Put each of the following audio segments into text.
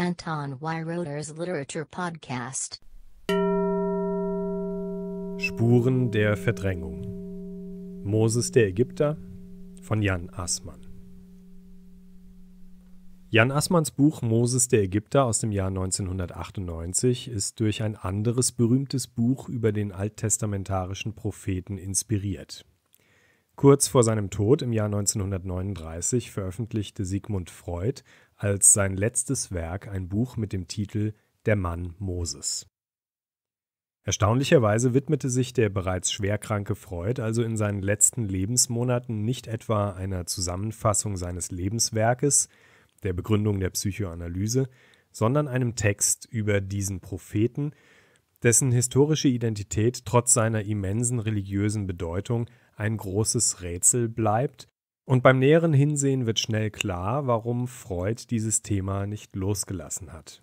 Anton Weiroder's Literature Podcast. Spuren der Verdrängung. Moses der Ägypter von Jan Assmann. Jan Assmanns Buch Moses der Ägypter aus dem Jahr 1998 ist durch ein anderes berühmtes Buch über den alttestamentarischen Propheten inspiriert. Kurz vor seinem Tod im Jahr 1939 veröffentlichte Sigmund Freud als sein letztes Werk ein Buch mit dem Titel Der Mann Moses. Erstaunlicherweise widmete sich der bereits schwerkranke Freud also in seinen letzten Lebensmonaten nicht etwa einer Zusammenfassung seines Lebenswerkes, der Begründung der Psychoanalyse, sondern einem Text über diesen Propheten, dessen historische Identität trotz seiner immensen religiösen Bedeutung ein großes Rätsel bleibt und beim näheren Hinsehen wird schnell klar, warum Freud dieses Thema nicht losgelassen hat.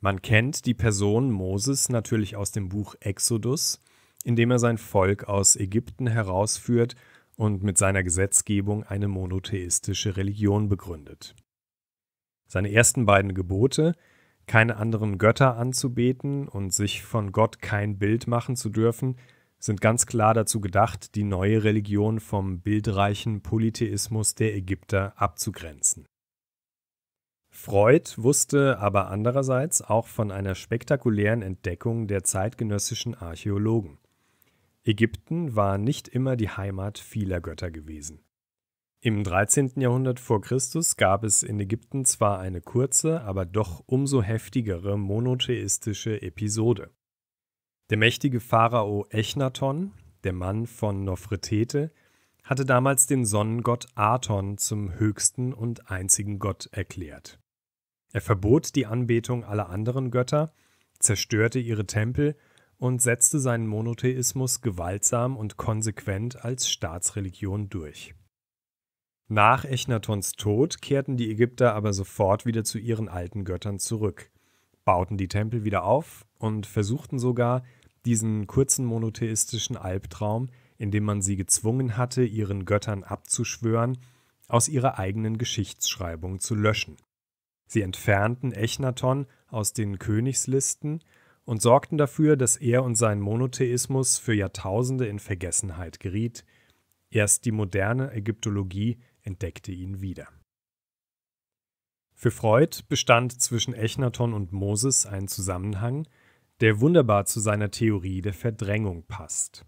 Man kennt die Person Moses natürlich aus dem Buch Exodus, in dem er sein Volk aus Ägypten herausführt und mit seiner Gesetzgebung eine monotheistische Religion begründet. Seine ersten beiden Gebote, keine anderen Götter anzubeten und sich von Gott kein Bild machen zu dürfen, sind ganz klar dazu gedacht, die neue Religion vom bildreichen Polytheismus der Ägypter abzugrenzen. Freud wusste aber andererseits auch von einer spektakulären Entdeckung der zeitgenössischen Archäologen. Ägypten war nicht immer die Heimat vieler Götter gewesen. Im 13. Jahrhundert vor Christus gab es in Ägypten zwar eine kurze, aber doch umso heftigere monotheistische Episode. Der mächtige Pharao Echnaton, der Mann von Nofretete, hatte damals den Sonnengott Aton zum höchsten und einzigen Gott erklärt. Er verbot die Anbetung aller anderen Götter, zerstörte ihre Tempel und setzte seinen Monotheismus gewaltsam und konsequent als Staatsreligion durch. Nach Echnatons Tod kehrten die Ägypter aber sofort wieder zu ihren alten Göttern zurück, bauten die Tempel wieder auf und versuchten sogar, diesen kurzen monotheistischen Albtraum, in dem man sie gezwungen hatte, ihren Göttern abzuschwören, aus ihrer eigenen Geschichtsschreibung zu löschen. Sie entfernten Echnaton aus den Königslisten und sorgten dafür, dass er und sein Monotheismus für Jahrtausende in Vergessenheit geriet. Erst die moderne Ägyptologie entdeckte ihn wieder. Für Freud bestand zwischen Echnaton und Moses ein Zusammenhang, der wunderbar zu seiner Theorie der Verdrängung passt.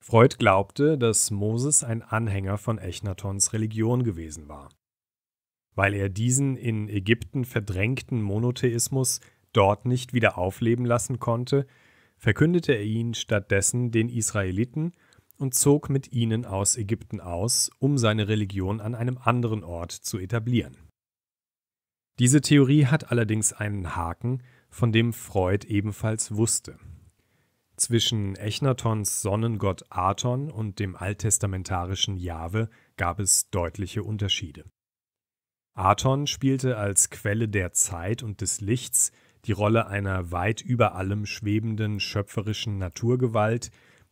Freud glaubte, dass Moses ein Anhänger von Echnatons Religion gewesen war, weil er diesen in Ägypten verdrängten Monotheismus dort nicht wieder aufleben lassen konnte, verkündete er ihn stattdessen den Israeliten und zog mit ihnen aus Ägypten aus, um seine Religion an einem anderen Ort zu etablieren. Diese Theorie hat allerdings einen Haken, von dem Freud ebenfalls wusste. Zwischen Echnatons Sonnengott Aton und dem alttestamentarischen Jahwe gab es deutliche Unterschiede. Aton spielte als Quelle der Zeit und des Lichts die Rolle einer weit über allem schwebenden schöpferischen Naturgewalt,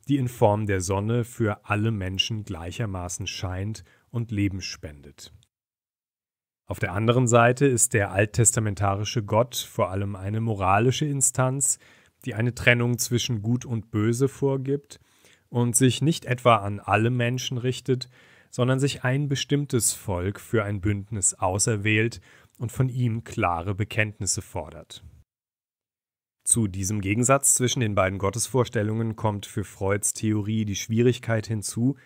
die in Form der Sonne für alle Menschen gleichermaßen scheint und Leben spendet. Auf der anderen Seite ist der alttestamentarische Gott vor allem eine moralische Instanz, die eine Trennung zwischen Gut und Böse vorgibt und sich nicht etwa an alle Menschen richtet, sondern sich ein bestimmtes Volk für ein Bündnis auserwählt und von ihm klare Bekenntnisse fordert. Zu diesem Gegensatz zwischen den beiden Gottesvorstellungen kommt für Freuds Theorie die Schwierigkeit hinzu,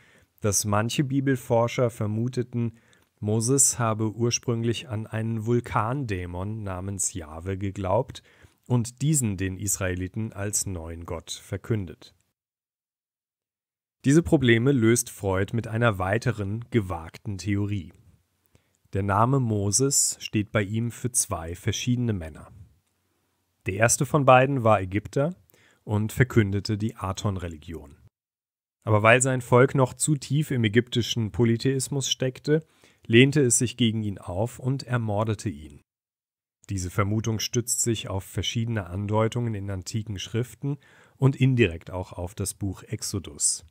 dass manche Bibelforscher vermuteten, Moses habe ursprünglich an einen Vulkandämon namens Jahwe geglaubt und diesen den Israeliten als neuen Gott verkündet. Diese Probleme löst Freud mit einer weiteren gewagten Theorie. Der Name Moses steht bei ihm für zwei verschiedene Männer. Der erste von beiden war Ägypter und verkündete die Aton-Religion. Aber weil sein Volk noch zu tief im ägyptischen Polytheismus steckte, lehnte es sich gegen ihn auf und ermordete ihn. Diese Vermutung stützt sich auf verschiedene Andeutungen in antiken Schriften und indirekt auch auf das Buch Exodus.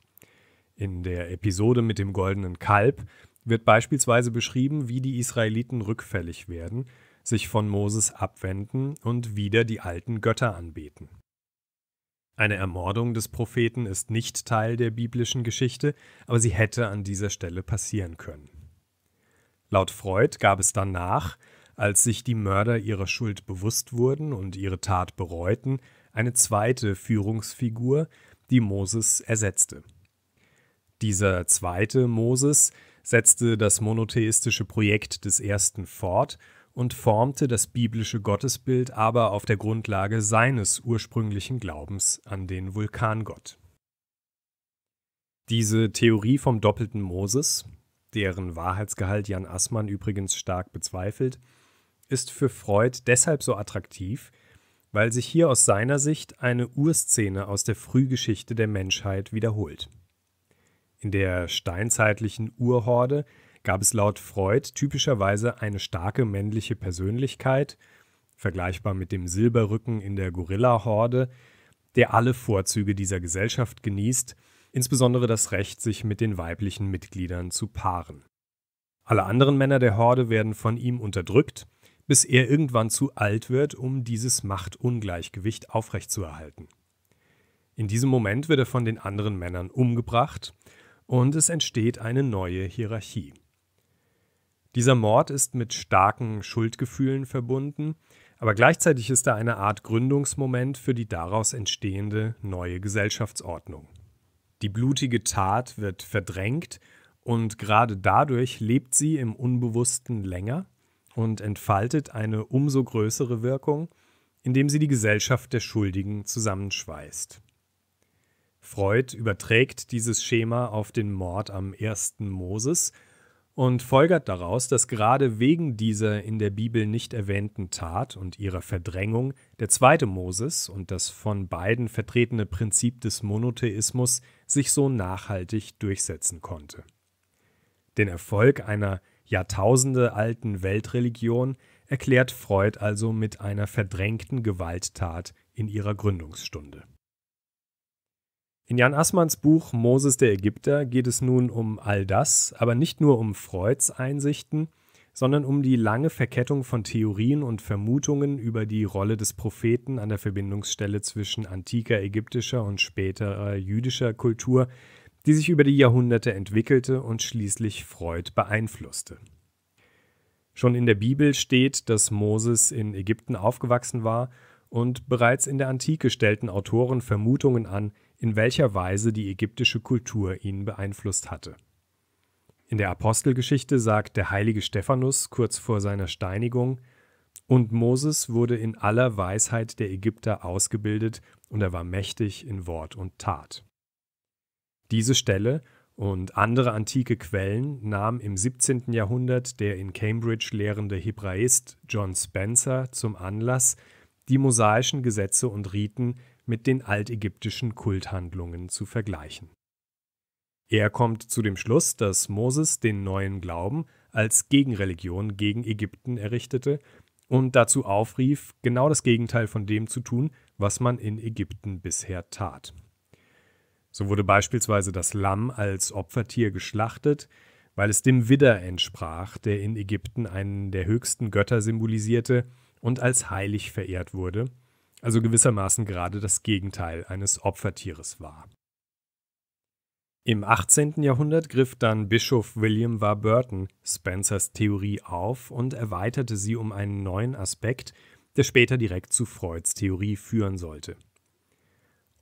In der Episode mit dem goldenen Kalb wird beispielsweise beschrieben, wie die Israeliten rückfällig werden, sich von Moses abwenden und wieder die alten Götter anbeten. Eine Ermordung des Propheten ist nicht Teil der biblischen Geschichte, aber sie hätte an dieser Stelle passieren können. Laut Freud gab es danach, als sich die Mörder ihrer Schuld bewusst wurden und ihre Tat bereuten, eine zweite Führungsfigur, die Moses ersetzte. Dieser zweite Moses setzte das monotheistische Projekt des ersten fort und formte das biblische Gottesbild aber auf der Grundlage seines ursprünglichen Glaubens an den Vulkangott. Diese Theorie vom doppelten Moses deren Wahrheitsgehalt Jan Assmann übrigens stark bezweifelt, ist für Freud deshalb so attraktiv, weil sich hier aus seiner Sicht eine Urszene aus der Frühgeschichte der Menschheit wiederholt. In der steinzeitlichen Urhorde gab es laut Freud typischerweise eine starke männliche Persönlichkeit, vergleichbar mit dem Silberrücken in der Gorilla-Horde, der alle Vorzüge dieser Gesellschaft genießt insbesondere das Recht, sich mit den weiblichen Mitgliedern zu paaren. Alle anderen Männer der Horde werden von ihm unterdrückt, bis er irgendwann zu alt wird, um dieses Machtungleichgewicht aufrechtzuerhalten. In diesem Moment wird er von den anderen Männern umgebracht und es entsteht eine neue Hierarchie. Dieser Mord ist mit starken Schuldgefühlen verbunden, aber gleichzeitig ist er eine Art Gründungsmoment für die daraus entstehende neue Gesellschaftsordnung. Die blutige Tat wird verdrängt und gerade dadurch lebt sie im Unbewussten länger und entfaltet eine umso größere Wirkung, indem sie die Gesellschaft der Schuldigen zusammenschweißt. Freud überträgt dieses Schema auf den Mord am ersten Moses und folgert daraus, dass gerade wegen dieser in der Bibel nicht erwähnten Tat und ihrer Verdrängung der zweite Moses und das von beiden vertretene Prinzip des Monotheismus sich so nachhaltig durchsetzen konnte. Den Erfolg einer jahrtausendealten Weltreligion erklärt Freud also mit einer verdrängten Gewalttat in ihrer Gründungsstunde. In Jan Assmanns Buch Moses der Ägypter geht es nun um all das, aber nicht nur um Freuds Einsichten, sondern um die lange Verkettung von Theorien und Vermutungen über die Rolle des Propheten an der Verbindungsstelle zwischen antiker ägyptischer und späterer jüdischer Kultur, die sich über die Jahrhunderte entwickelte und schließlich Freud beeinflusste. Schon in der Bibel steht, dass Moses in Ägypten aufgewachsen war, und bereits in der Antike stellten Autoren Vermutungen an, in welcher Weise die ägyptische Kultur ihn beeinflusst hatte. In der Apostelgeschichte sagt der heilige Stephanus kurz vor seiner Steinigung, und Moses wurde in aller Weisheit der Ägypter ausgebildet, und er war mächtig in Wort und Tat. Diese Stelle und andere antike Quellen nahm im 17. Jahrhundert der in Cambridge lehrende Hebraist John Spencer zum Anlass, die mosaischen Gesetze und Riten mit den altägyptischen Kulthandlungen zu vergleichen. Er kommt zu dem Schluss, dass Moses den neuen Glauben als Gegenreligion gegen Ägypten errichtete und dazu aufrief, genau das Gegenteil von dem zu tun, was man in Ägypten bisher tat. So wurde beispielsweise das Lamm als Opfertier geschlachtet, weil es dem Widder entsprach, der in Ägypten einen der höchsten Götter symbolisierte und als heilig verehrt wurde, also gewissermaßen gerade das Gegenteil eines Opfertieres war. Im 18. Jahrhundert griff dann Bischof William Warburton Spencers Theorie auf und erweiterte sie um einen neuen Aspekt, der später direkt zu Freuds Theorie führen sollte.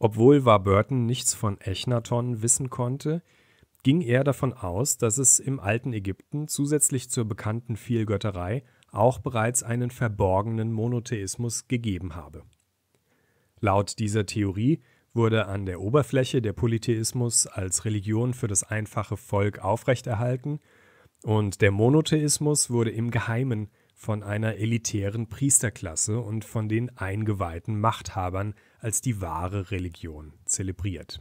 Obwohl Warburton nichts von Echnaton wissen konnte, ging er davon aus, dass es im alten Ägypten zusätzlich zur bekannten Vielgötterei auch bereits einen verborgenen Monotheismus gegeben habe Laut dieser Theorie wurde an der Oberfläche der Polytheismus als Religion für das einfache Volk aufrechterhalten und der Monotheismus wurde im Geheimen von einer elitären Priesterklasse und von den eingeweihten Machthabern als die wahre Religion zelebriert.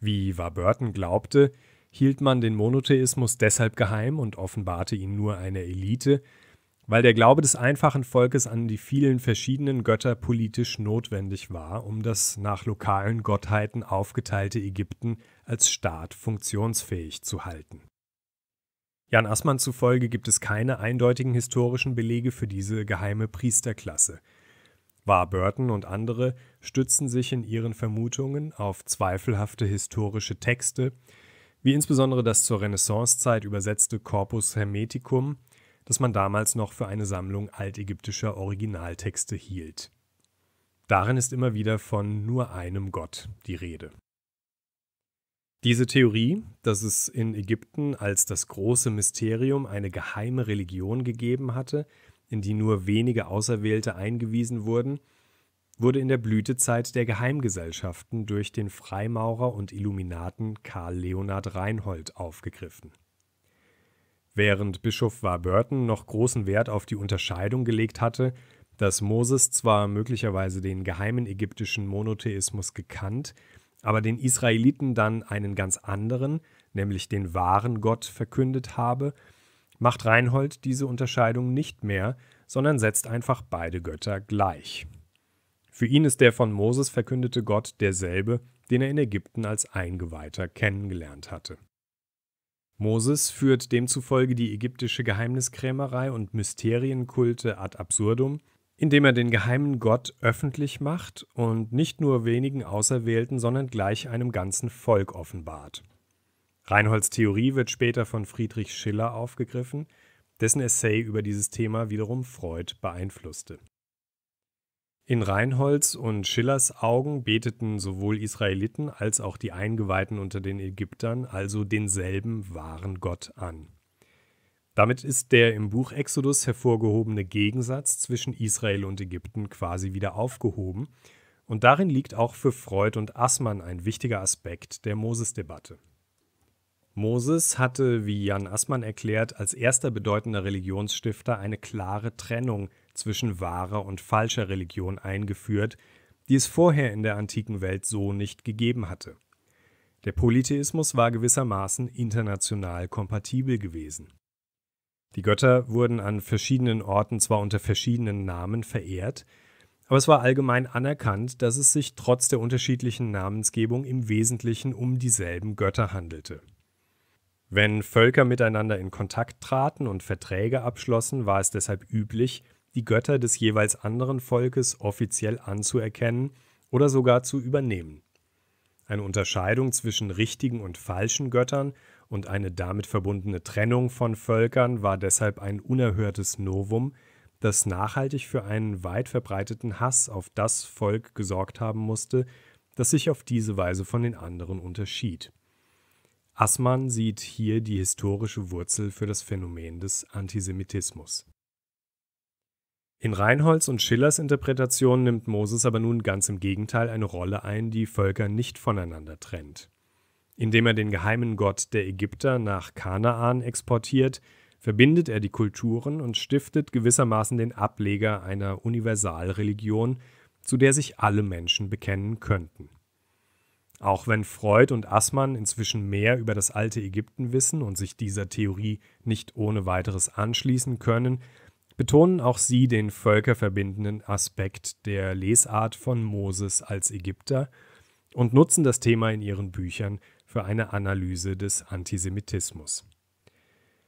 Wie Warburton glaubte, hielt man den Monotheismus deshalb geheim und offenbarte ihn nur einer Elite, weil der Glaube des einfachen Volkes an die vielen verschiedenen Götter politisch notwendig war, um das nach lokalen Gottheiten aufgeteilte Ägypten als Staat funktionsfähig zu halten. Jan Assmann zufolge gibt es keine eindeutigen historischen Belege für diese geheime Priesterklasse. Warburton und andere stützen sich in ihren Vermutungen auf zweifelhafte historische Texte, wie insbesondere das zur Renaissancezeit übersetzte Corpus Hermeticum das man damals noch für eine Sammlung altägyptischer Originaltexte hielt. Darin ist immer wieder von nur einem Gott die Rede. Diese Theorie, dass es in Ägypten als das große Mysterium eine geheime Religion gegeben hatte, in die nur wenige Auserwählte eingewiesen wurden, wurde in der Blütezeit der Geheimgesellschaften durch den Freimaurer und Illuminaten Karl Leonhard Reinhold aufgegriffen. Während Bischof Warburton noch großen Wert auf die Unterscheidung gelegt hatte, dass Moses zwar möglicherweise den geheimen ägyptischen Monotheismus gekannt, aber den Israeliten dann einen ganz anderen, nämlich den wahren Gott verkündet habe, macht Reinhold diese Unterscheidung nicht mehr, sondern setzt einfach beide Götter gleich. Für ihn ist der von Moses verkündete Gott derselbe, den er in Ägypten als Eingeweihter kennengelernt hatte. Moses führt demzufolge die ägyptische Geheimniskrämerei und Mysterienkulte ad absurdum, indem er den geheimen Gott öffentlich macht und nicht nur wenigen Auserwählten, sondern gleich einem ganzen Volk offenbart. Reinholds Theorie wird später von Friedrich Schiller aufgegriffen, dessen Essay über dieses Thema wiederum Freud beeinflusste in Reinholds und Schillers Augen beteten sowohl Israeliten als auch die Eingeweihten unter den Ägyptern also denselben wahren Gott an. Damit ist der im Buch Exodus hervorgehobene Gegensatz zwischen Israel und Ägypten quasi wieder aufgehoben, und darin liegt auch für Freud und Aßmann ein wichtiger Aspekt der Moses-Debatte. Moses hatte, wie Jan Aßmann erklärt, als erster bedeutender Religionsstifter eine klare Trennung zwischen wahrer und falscher Religion eingeführt, die es vorher in der antiken Welt so nicht gegeben hatte. Der Polytheismus war gewissermaßen international kompatibel gewesen. Die Götter wurden an verschiedenen Orten zwar unter verschiedenen Namen verehrt, aber es war allgemein anerkannt, dass es sich trotz der unterschiedlichen Namensgebung im Wesentlichen um dieselben Götter handelte. Wenn Völker miteinander in Kontakt traten und Verträge abschlossen, war es deshalb üblich, die Götter des jeweils anderen Volkes offiziell anzuerkennen oder sogar zu übernehmen. Eine Unterscheidung zwischen richtigen und falschen Göttern und eine damit verbundene Trennung von Völkern war deshalb ein unerhörtes Novum, das nachhaltig für einen weit verbreiteten Hass auf das Volk gesorgt haben musste, das sich auf diese Weise von den anderen unterschied. Assmann sieht hier die historische Wurzel für das Phänomen des Antisemitismus. In Reinholds und Schillers Interpretation nimmt Moses aber nun ganz im Gegenteil eine Rolle ein, die Völker nicht voneinander trennt. Indem er den geheimen Gott der Ägypter nach Kanaan exportiert, verbindet er die Kulturen und stiftet gewissermaßen den Ableger einer Universalreligion, zu der sich alle Menschen bekennen könnten. Auch wenn Freud und Aßmann inzwischen mehr über das alte Ägypten wissen und sich dieser Theorie nicht ohne weiteres anschließen können, betonen auch sie den völkerverbindenden Aspekt der Lesart von Moses als Ägypter und nutzen das Thema in ihren Büchern für eine Analyse des Antisemitismus.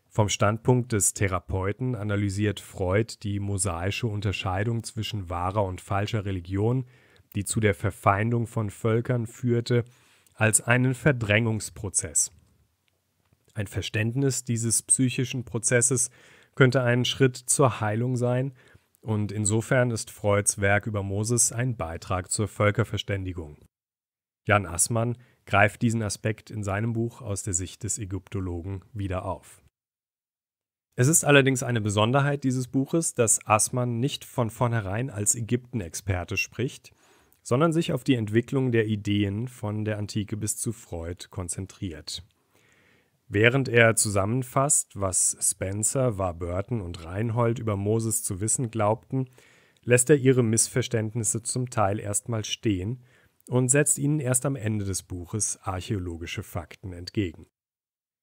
Vom Standpunkt des Therapeuten analysiert Freud die mosaische Unterscheidung zwischen wahrer und falscher Religion, die zu der Verfeindung von Völkern führte, als einen Verdrängungsprozess. Ein Verständnis dieses psychischen Prozesses könnte ein Schritt zur Heilung sein, und insofern ist Freuds Werk über Moses ein Beitrag zur Völkerverständigung. Jan Assmann greift diesen Aspekt in seinem Buch aus der Sicht des Ägyptologen wieder auf. Es ist allerdings eine Besonderheit dieses Buches, dass Assmann nicht von vornherein als Ägyptenexperte spricht, sondern sich auf die Entwicklung der Ideen von der Antike bis zu Freud konzentriert. Während er zusammenfasst, was Spencer, Warburton und Reinhold über Moses zu wissen glaubten, lässt er ihre Missverständnisse zum Teil erstmal stehen und setzt ihnen erst am Ende des Buches archäologische Fakten entgegen.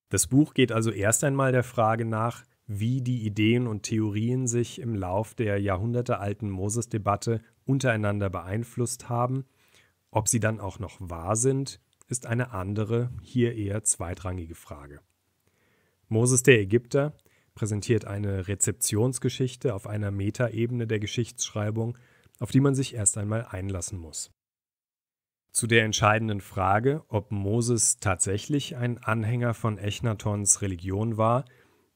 Das Buch geht also erst einmal der Frage nach, wie die Ideen und Theorien sich im Lauf der jahrhundertealten Moses-Debatte untereinander beeinflusst haben, ob sie dann auch noch wahr sind ist eine andere, hier eher zweitrangige Frage. Moses der Ägypter präsentiert eine Rezeptionsgeschichte auf einer Metaebene der Geschichtsschreibung, auf die man sich erst einmal einlassen muss. Zu der entscheidenden Frage, ob Moses tatsächlich ein Anhänger von Echnatons Religion war,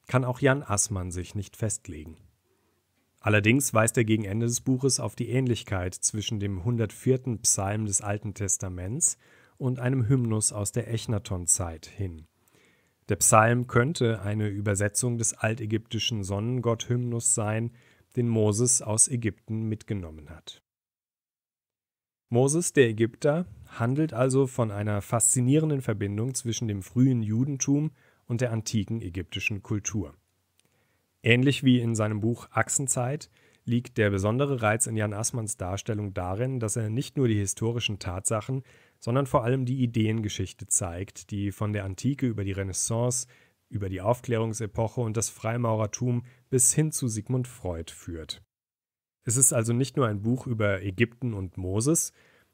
kann auch Jan Assmann sich nicht festlegen. Allerdings weist er gegen Ende des Buches auf die Ähnlichkeit zwischen dem 104. Psalm des Alten Testaments und einem Hymnus aus der Echnaton-Zeit hin. Der Psalm könnte eine Übersetzung des altägyptischen Sonnengott-Hymnus sein, den Moses aus Ägypten mitgenommen hat. Moses, der Ägypter, handelt also von einer faszinierenden Verbindung zwischen dem frühen Judentum und der antiken ägyptischen Kultur. Ähnlich wie in seinem Buch Achsenzeit liegt der besondere Reiz in Jan Assmanns Darstellung darin, dass er nicht nur die historischen Tatsachen, sondern vor allem die Ideengeschichte zeigt, die von der Antike über die Renaissance, über die Aufklärungsepoche und das Freimaurertum bis hin zu Sigmund Freud führt. Es ist also nicht nur ein Buch über Ägypten und Moses,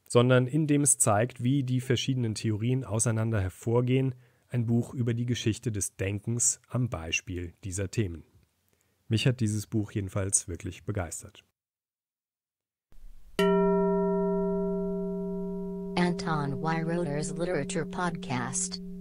sondern in dem es zeigt, wie die verschiedenen Theorien auseinander hervorgehen, ein Buch über die Geschichte des Denkens am Beispiel dieser Themen. Mich hat dieses Buch jedenfalls wirklich begeistert. Anton Weiroders Literature Podcast